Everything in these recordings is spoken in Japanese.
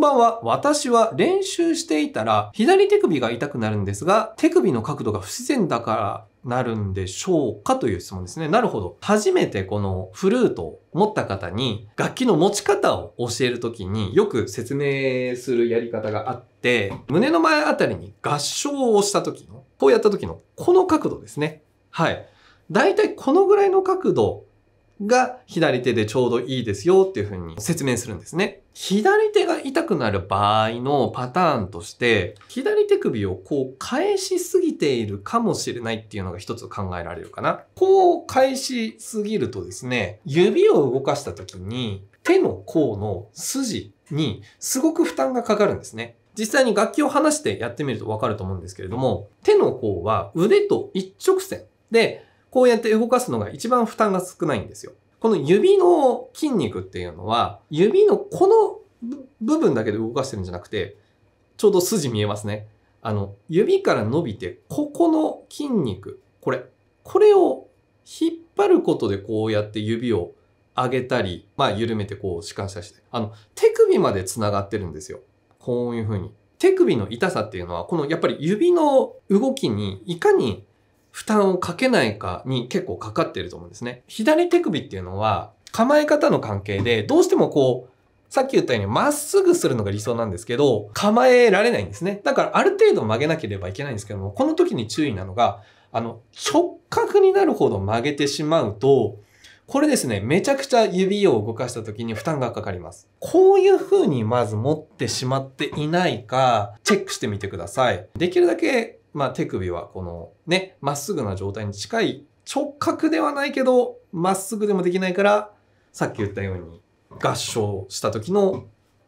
んばんは。私は練習していたら、左手首が痛くなるんですが、手首の角度が不自然だからなるんでしょうかという質問ですね。なるほど。初めてこのフルートを持った方に楽器の持ち方を教えるときによく説明するやり方があって、胸の前あたりに合掌をした時の、こうやった時のこの角度ですね。はい。だいたいこのぐらいの角度が左手でちょうどいいですよっていうふうに説明するんですね。左手が痛くなる場合のパターンとして、左手首をこう返しすぎているかもしれないっていうのが一つ考えられるかな。こう返しすぎるとですね、指を動かした時に手の甲の筋にすごく負担がかかるんですね。実際に楽器を離してやってみるとわかると思うんですけれども、手の甲は腕と一直線で、こうやって動かすのが一番負担が少ないんですよ。この指の筋肉っていうのは、指のこの部分だけで動かしてるんじゃなくて、ちょうど筋見えますね。あの、指から伸びて、ここの筋肉、これ、これを引っ張ることでこうやって指を上げたり、まあ緩めてこう弛緩したりして、あの、手首まで繋がってるんですよ。こういう風に。手首の痛さっていうのは、このやっぱり指の動きにいかに負担をかけないかに結構かかってると思うんですね。左手首っていうのは構え方の関係で、どうしてもこう、さっき言ったようにまっすぐするのが理想なんですけど、構えられないんですね。だからある程度曲げなければいけないんですけども、この時に注意なのが、あの、直角になるほど曲げてしまうと、これですね、めちゃくちゃ指を動かした時に負担がかかります。こういう風にまず持ってしまっていないか、チェックしてみてください。できるだけ、まあ、手首はこのね、まっすぐな状態に近い直角ではないけど、まっすぐでもできないから、さっき言ったように合掌した時の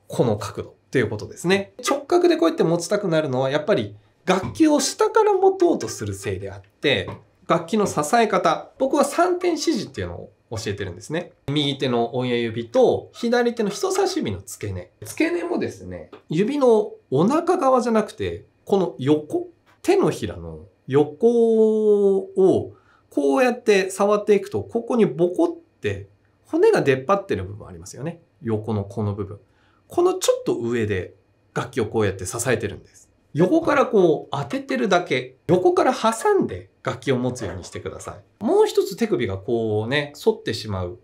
この角度ということですね。直角でこうやって持ちたくなるのは、やっぱり楽器を下から持とうとするせいであって、楽器の支え方、僕は3点指示っていうのを教えてるんですね。右手の親指と左手の人差し指の付け根。付け根もですね、指のお腹側じゃなくて、この横、手のひらの横をこうやって触っていくと、ここにボコって骨が出っ張ってる部分ありますよね。横のこの部分。このちょっと上で楽器をこうやって支えてるんです。横からこう当ててるだけ、横から挟んで楽器を持つようにしてください。もう一つ手首がこうね、反ってしまう、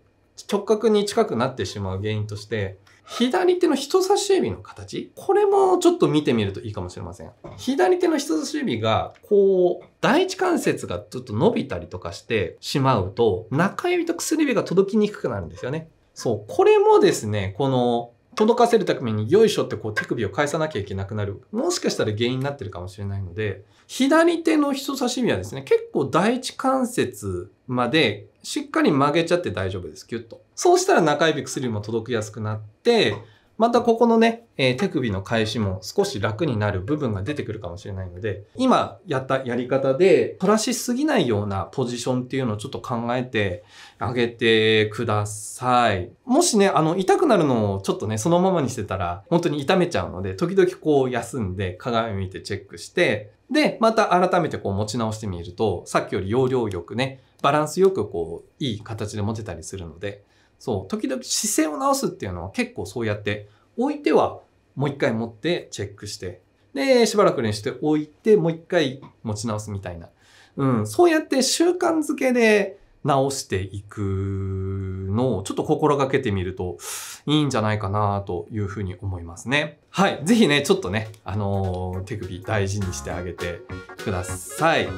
直角に近くなってしまう原因として、左手の人差し指の形これもちょっと見てみるといいかもしれません。左手の人差し指が、こう、第一関節がちょっと伸びたりとかしてしまうと、中指と薬指が届きにくくなるんですよね。そう、これもですね、この届かせるためによいしょってこう手首を返さなきゃいけなくなる。もしかしたら原因になってるかもしれないので、左手の人差し指はですね、結構第一関節までしっかり曲げちゃって大丈夫です。キュッと。そうしたら中指薬も届きやすくなって、またここのね、えー、手首の返しも少し楽になる部分が出てくるかもしれないので、今やったやり方で、プラしすぎないようなポジションっていうのをちょっと考えてあげてください。もしね、あの、痛くなるのをちょっとね、そのままにしてたら、本当に痛めちゃうので、時々こう休んで、鏡見てチェックして、で、また改めてこう持ち直してみると、さっきより容量よくね、バランスよくこう、いい形で持てたりするので、そう、時々姿勢を直すっていうのは結構そうやって、置いてはもう一回持ってチェックして、で、しばらく練習して置いてもう一回持ち直すみたいな。うん、そうやって習慣づけで直していくのをちょっと心がけてみるといいんじゃないかなというふうに思いますね。はい。ぜひね、ちょっとね、あのー、手首大事にしてあげてください。